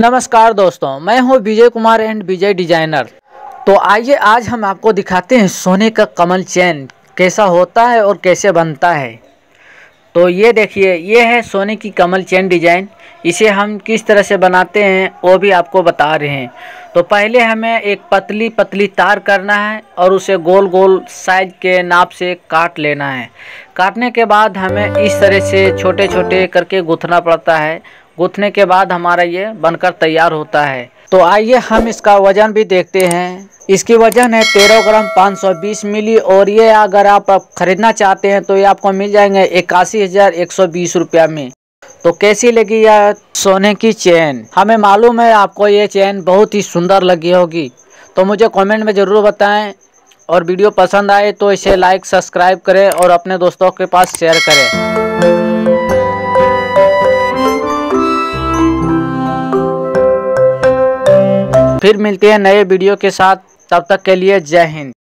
नमस्कार दोस्तों मैं हूं विजय कुमार एंड विजय डिजाइनर तो आइए आज हम आपको दिखाते हैं सोने का कमल चैन कैसा होता है और कैसे बनता है तो ये देखिए ये है सोने की कमल चैन डिजाइन इसे हम किस तरह से बनाते हैं वो भी आपको बता रहे हैं तो पहले हमें एक पतली पतली तार करना है और उसे गोल गोल साइज के नाप से काट लेना है काटने के बाद हमें इस तरह से छोटे छोटे करके गुथना पड़ता है गुथने के बाद हमारा ये बनकर तैयार होता है तो आइए हम इसका वज़न भी देखते हैं इसकी वजन है तेरह ग्राम पाँच सौ बीस मिली और ये अगर आप ख़रीदना चाहते हैं तो ये आपको मिल जाएंगे इक्यासी हज़ार एक सौ बीस रुपया में तो कैसी लगी यह सोने की चेन हमें मालूम है आपको ये चेन बहुत ही सुंदर लगी होगी तो मुझे कमेंट में ज़रूर बताएं और वीडियो पसंद आए तो इसे लाइक सब्सक्राइब करें और अपने दोस्तों के पास शेयर करें फिर मिलते हैं नए वीडियो के साथ तब तक के लिए जय हिंद